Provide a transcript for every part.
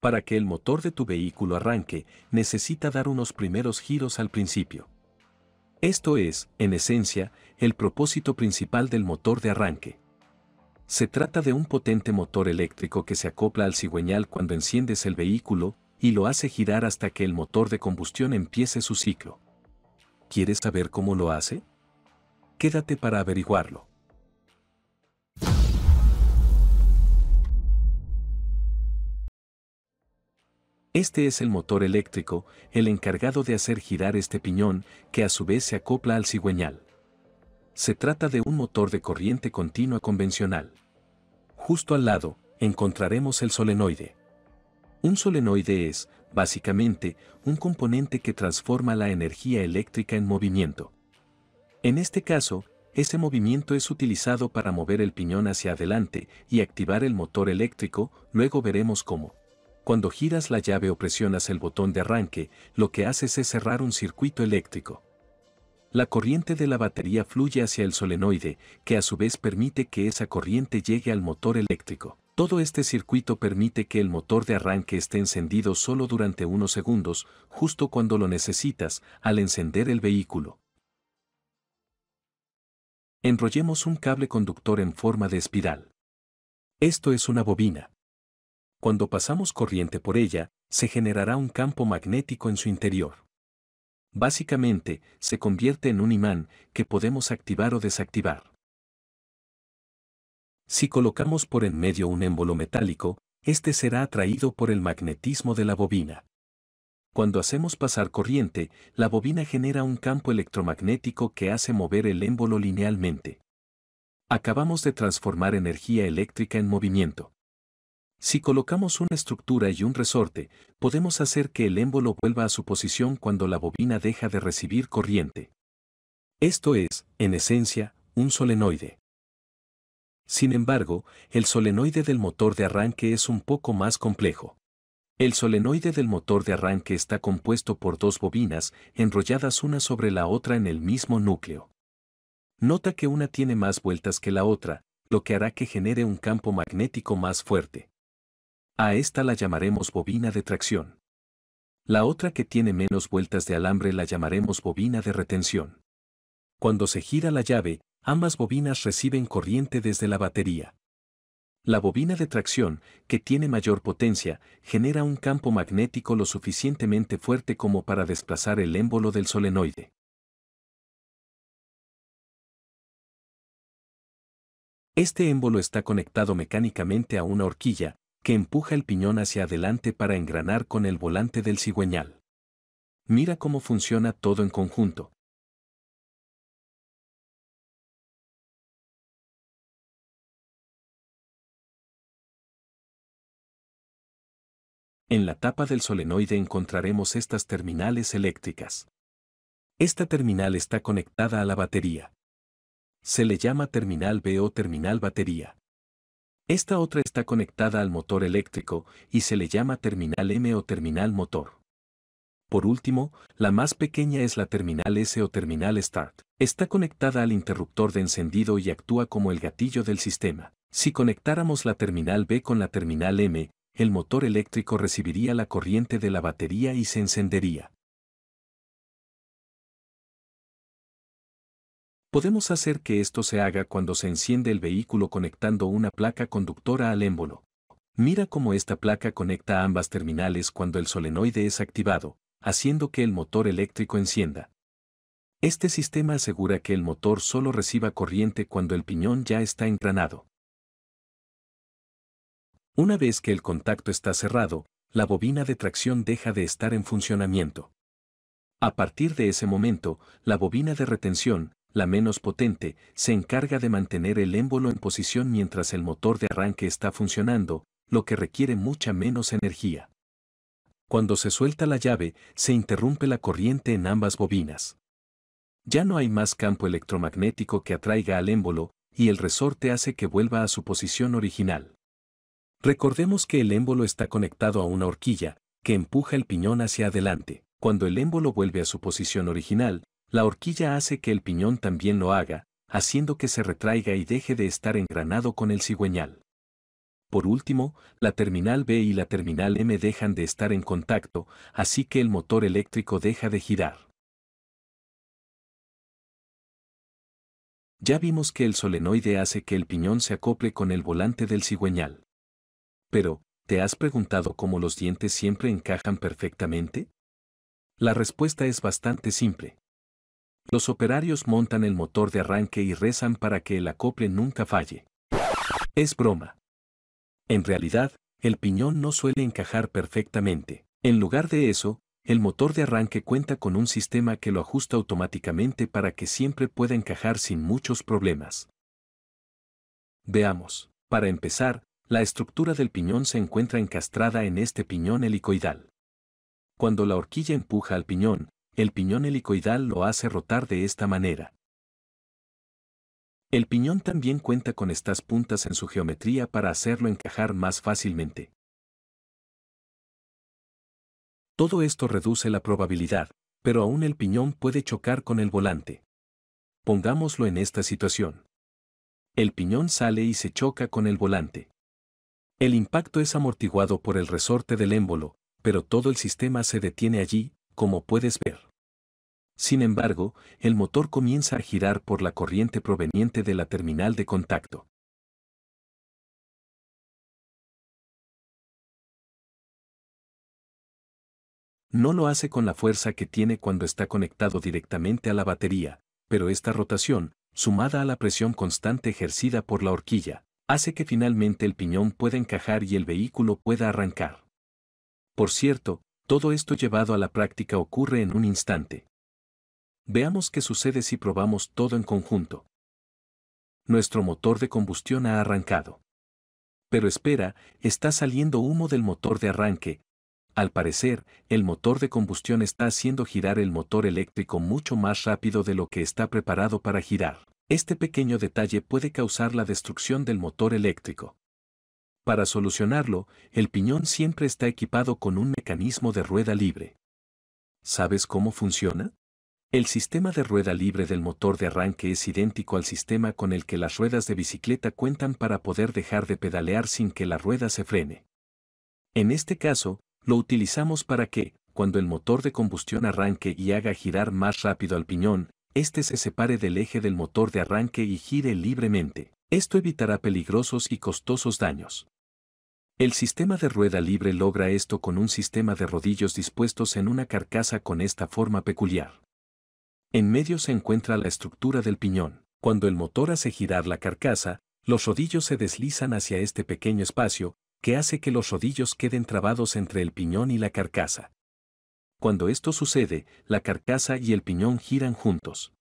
Para que el motor de tu vehículo arranque, necesita dar unos primeros giros al principio. Esto es, en esencia, el propósito principal del motor de arranque. Se trata de un potente motor eléctrico que se acopla al cigüeñal cuando enciendes el vehículo y lo hace girar hasta que el motor de combustión empiece su ciclo. ¿Quieres saber cómo lo hace? Quédate para averiguarlo. Este es el motor eléctrico, el encargado de hacer girar este piñón, que a su vez se acopla al cigüeñal. Se trata de un motor de corriente continua convencional. Justo al lado, encontraremos el solenoide. Un solenoide es, básicamente, un componente que transforma la energía eléctrica en movimiento. En este caso, ese movimiento es utilizado para mover el piñón hacia adelante y activar el motor eléctrico, luego veremos cómo. Cuando giras la llave o presionas el botón de arranque, lo que haces es cerrar un circuito eléctrico. La corriente de la batería fluye hacia el solenoide, que a su vez permite que esa corriente llegue al motor eléctrico. Todo este circuito permite que el motor de arranque esté encendido solo durante unos segundos, justo cuando lo necesitas, al encender el vehículo. Enrollemos un cable conductor en forma de espiral. Esto es una bobina cuando pasamos corriente por ella, se generará un campo magnético en su interior. Básicamente, se convierte en un imán que podemos activar o desactivar. Si colocamos por en medio un émbolo metálico, este será atraído por el magnetismo de la bobina. Cuando hacemos pasar corriente, la bobina genera un campo electromagnético que hace mover el émbolo linealmente. Acabamos de transformar energía eléctrica en movimiento. Si colocamos una estructura y un resorte, podemos hacer que el émbolo vuelva a su posición cuando la bobina deja de recibir corriente. Esto es, en esencia, un solenoide. Sin embargo, el solenoide del motor de arranque es un poco más complejo. El solenoide del motor de arranque está compuesto por dos bobinas, enrolladas una sobre la otra en el mismo núcleo. Nota que una tiene más vueltas que la otra, lo que hará que genere un campo magnético más fuerte. A esta la llamaremos bobina de tracción. La otra que tiene menos vueltas de alambre la llamaremos bobina de retención. Cuando se gira la llave, ambas bobinas reciben corriente desde la batería. La bobina de tracción, que tiene mayor potencia, genera un campo magnético lo suficientemente fuerte como para desplazar el émbolo del solenoide. Este émbolo está conectado mecánicamente a una horquilla, que empuja el piñón hacia adelante para engranar con el volante del cigüeñal. Mira cómo funciona todo en conjunto. En la tapa del solenoide encontraremos estas terminales eléctricas. Esta terminal está conectada a la batería. Se le llama terminal B o terminal batería. Esta otra está conectada al motor eléctrico y se le llama terminal M o terminal motor. Por último, la más pequeña es la terminal S o terminal Start. Está conectada al interruptor de encendido y actúa como el gatillo del sistema. Si conectáramos la terminal B con la terminal M, el motor eléctrico recibiría la corriente de la batería y se encendería. Podemos hacer que esto se haga cuando se enciende el vehículo conectando una placa conductora al émbolo. Mira cómo esta placa conecta ambas terminales cuando el solenoide es activado, haciendo que el motor eléctrico encienda. Este sistema asegura que el motor solo reciba corriente cuando el piñón ya está engranado. Una vez que el contacto está cerrado, la bobina de tracción deja de estar en funcionamiento. A partir de ese momento, la bobina de retención, la menos potente, se encarga de mantener el émbolo en posición mientras el motor de arranque está funcionando, lo que requiere mucha menos energía. Cuando se suelta la llave, se interrumpe la corriente en ambas bobinas. Ya no hay más campo electromagnético que atraiga al émbolo, y el resorte hace que vuelva a su posición original. Recordemos que el émbolo está conectado a una horquilla, que empuja el piñón hacia adelante. Cuando el émbolo vuelve a su posición original, la horquilla hace que el piñón también lo haga, haciendo que se retraiga y deje de estar engranado con el cigüeñal. Por último, la terminal B y la terminal M dejan de estar en contacto, así que el motor eléctrico deja de girar. Ya vimos que el solenoide hace que el piñón se acople con el volante del cigüeñal. Pero, ¿te has preguntado cómo los dientes siempre encajan perfectamente? La respuesta es bastante simple. Los operarios montan el motor de arranque y rezan para que el acople nunca falle. Es broma. En realidad, el piñón no suele encajar perfectamente. En lugar de eso, el motor de arranque cuenta con un sistema que lo ajusta automáticamente para que siempre pueda encajar sin muchos problemas. Veamos. Para empezar, la estructura del piñón se encuentra encastrada en este piñón helicoidal. Cuando la horquilla empuja al piñón, el piñón helicoidal lo hace rotar de esta manera. El piñón también cuenta con estas puntas en su geometría para hacerlo encajar más fácilmente. Todo esto reduce la probabilidad, pero aún el piñón puede chocar con el volante. Pongámoslo en esta situación. El piñón sale y se choca con el volante. El impacto es amortiguado por el resorte del émbolo, pero todo el sistema se detiene allí, como puedes ver. Sin embargo, el motor comienza a girar por la corriente proveniente de la terminal de contacto. No lo hace con la fuerza que tiene cuando está conectado directamente a la batería, pero esta rotación, sumada a la presión constante ejercida por la horquilla, hace que finalmente el piñón pueda encajar y el vehículo pueda arrancar. Por cierto, todo esto llevado a la práctica ocurre en un instante. Veamos qué sucede si probamos todo en conjunto. Nuestro motor de combustión ha arrancado. Pero espera, está saliendo humo del motor de arranque. Al parecer, el motor de combustión está haciendo girar el motor eléctrico mucho más rápido de lo que está preparado para girar. Este pequeño detalle puede causar la destrucción del motor eléctrico. Para solucionarlo, el piñón siempre está equipado con un mecanismo de rueda libre. ¿Sabes cómo funciona? El sistema de rueda libre del motor de arranque es idéntico al sistema con el que las ruedas de bicicleta cuentan para poder dejar de pedalear sin que la rueda se frene. En este caso, lo utilizamos para que, cuando el motor de combustión arranque y haga girar más rápido al piñón, éste se separe del eje del motor de arranque y gire libremente. Esto evitará peligrosos y costosos daños. El sistema de rueda libre logra esto con un sistema de rodillos dispuestos en una carcasa con esta forma peculiar. En medio se encuentra la estructura del piñón. Cuando el motor hace girar la carcasa, los rodillos se deslizan hacia este pequeño espacio, que hace que los rodillos queden trabados entre el piñón y la carcasa. Cuando esto sucede, la carcasa y el piñón giran juntos.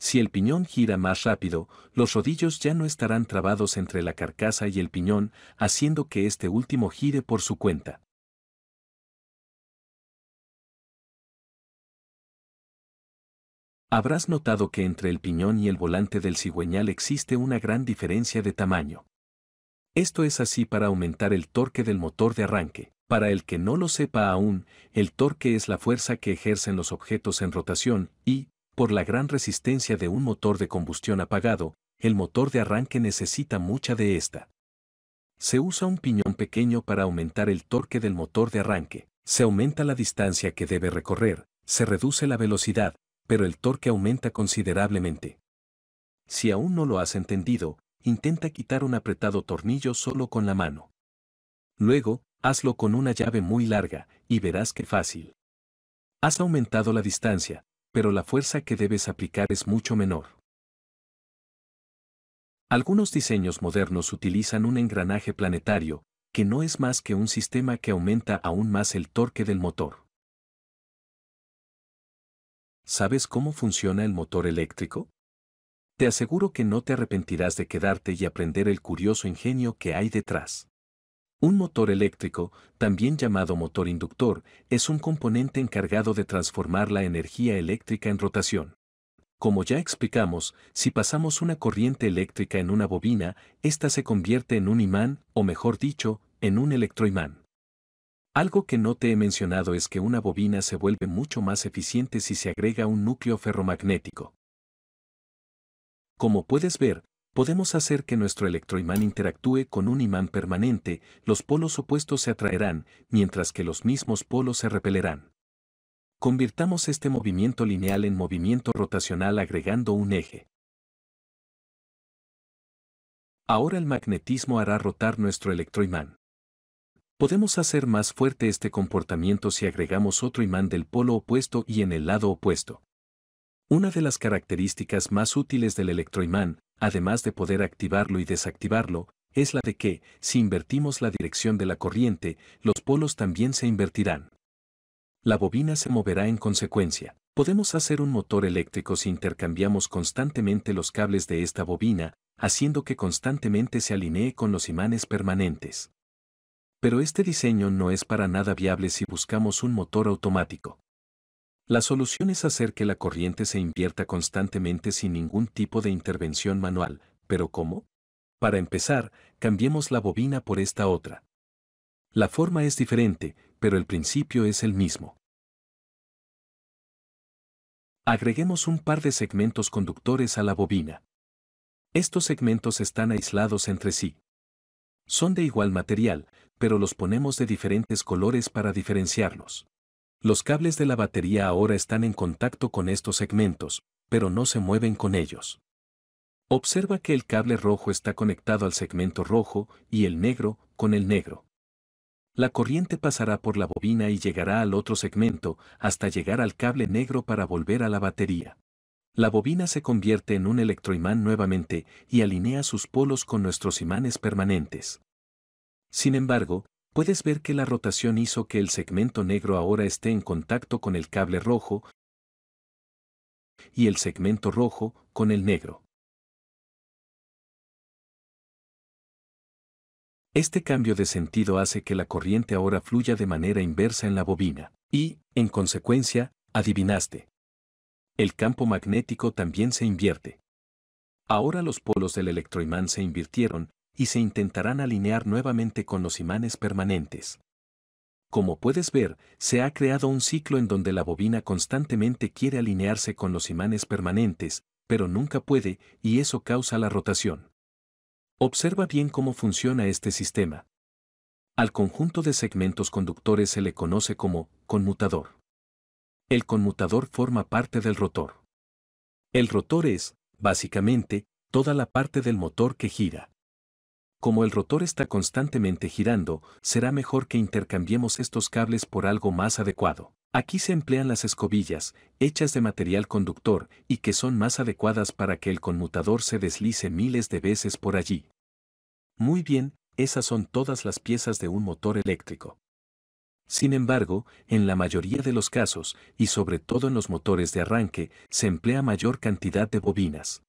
Si el piñón gira más rápido, los rodillos ya no estarán trabados entre la carcasa y el piñón, haciendo que este último gire por su cuenta. Habrás notado que entre el piñón y el volante del cigüeñal existe una gran diferencia de tamaño. Esto es así para aumentar el torque del motor de arranque. Para el que no lo sepa aún, el torque es la fuerza que ejercen los objetos en rotación y, por la gran resistencia de un motor de combustión apagado, el motor de arranque necesita mucha de esta. Se usa un piñón pequeño para aumentar el torque del motor de arranque, se aumenta la distancia que debe recorrer, se reduce la velocidad, pero el torque aumenta considerablemente. Si aún no lo has entendido, intenta quitar un apretado tornillo solo con la mano. Luego, hazlo con una llave muy larga, y verás qué fácil. Has aumentado la distancia, pero la fuerza que debes aplicar es mucho menor. Algunos diseños modernos utilizan un engranaje planetario, que no es más que un sistema que aumenta aún más el torque del motor. ¿Sabes cómo funciona el motor eléctrico? Te aseguro que no te arrepentirás de quedarte y aprender el curioso ingenio que hay detrás. Un motor eléctrico, también llamado motor inductor, es un componente encargado de transformar la energía eléctrica en rotación. Como ya explicamos, si pasamos una corriente eléctrica en una bobina, ésta se convierte en un imán, o mejor dicho, en un electroimán. Algo que no te he mencionado es que una bobina se vuelve mucho más eficiente si se agrega un núcleo ferromagnético. Como puedes ver, podemos hacer que nuestro electroimán interactúe con un imán permanente, los polos opuestos se atraerán, mientras que los mismos polos se repelerán. Convirtamos este movimiento lineal en movimiento rotacional agregando un eje. Ahora el magnetismo hará rotar nuestro electroimán. Podemos hacer más fuerte este comportamiento si agregamos otro imán del polo opuesto y en el lado opuesto. Una de las características más útiles del electroimán además de poder activarlo y desactivarlo, es la de que, si invertimos la dirección de la corriente, los polos también se invertirán. La bobina se moverá en consecuencia. Podemos hacer un motor eléctrico si intercambiamos constantemente los cables de esta bobina, haciendo que constantemente se alinee con los imanes permanentes. Pero este diseño no es para nada viable si buscamos un motor automático. La solución es hacer que la corriente se invierta constantemente sin ningún tipo de intervención manual, pero ¿cómo? Para empezar, cambiemos la bobina por esta otra. La forma es diferente, pero el principio es el mismo. Agreguemos un par de segmentos conductores a la bobina. Estos segmentos están aislados entre sí. Son de igual material, pero los ponemos de diferentes colores para diferenciarlos. Los cables de la batería ahora están en contacto con estos segmentos, pero no se mueven con ellos. Observa que el cable rojo está conectado al segmento rojo y el negro con el negro. La corriente pasará por la bobina y llegará al otro segmento hasta llegar al cable negro para volver a la batería. La bobina se convierte en un electroimán nuevamente y alinea sus polos con nuestros imanes permanentes. Sin embargo, puedes ver que la rotación hizo que el segmento negro ahora esté en contacto con el cable rojo y el segmento rojo con el negro. Este cambio de sentido hace que la corriente ahora fluya de manera inversa en la bobina, y, en consecuencia, adivinaste. El campo magnético también se invierte. Ahora los polos del electroimán se invirtieron, y se intentarán alinear nuevamente con los imanes permanentes. Como puedes ver, se ha creado un ciclo en donde la bobina constantemente quiere alinearse con los imanes permanentes, pero nunca puede, y eso causa la rotación. Observa bien cómo funciona este sistema. Al conjunto de segmentos conductores se le conoce como conmutador. El conmutador forma parte del rotor. El rotor es, básicamente, toda la parte del motor que gira. Como el rotor está constantemente girando, será mejor que intercambiemos estos cables por algo más adecuado. Aquí se emplean las escobillas, hechas de material conductor y que son más adecuadas para que el conmutador se deslice miles de veces por allí. Muy bien, esas son todas las piezas de un motor eléctrico. Sin embargo, en la mayoría de los casos, y sobre todo en los motores de arranque, se emplea mayor cantidad de bobinas.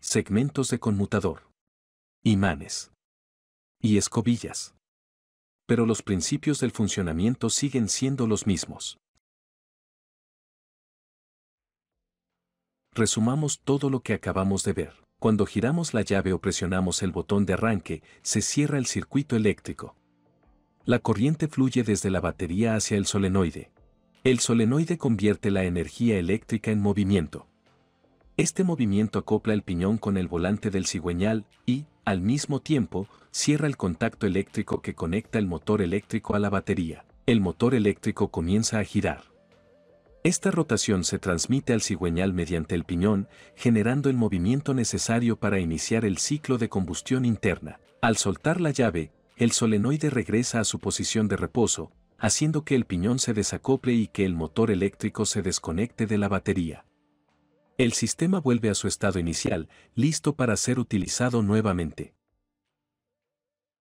Segmentos de conmutador imanes y escobillas. Pero los principios del funcionamiento siguen siendo los mismos. Resumamos todo lo que acabamos de ver. Cuando giramos la llave o presionamos el botón de arranque, se cierra el circuito eléctrico. La corriente fluye desde la batería hacia el solenoide. El solenoide convierte la energía eléctrica en movimiento. Este movimiento acopla el piñón con el volante del cigüeñal y, al mismo tiempo, cierra el contacto eléctrico que conecta el motor eléctrico a la batería. El motor eléctrico comienza a girar. Esta rotación se transmite al cigüeñal mediante el piñón, generando el movimiento necesario para iniciar el ciclo de combustión interna. Al soltar la llave, el solenoide regresa a su posición de reposo, haciendo que el piñón se desacople y que el motor eléctrico se desconecte de la batería el sistema vuelve a su estado inicial, listo para ser utilizado nuevamente.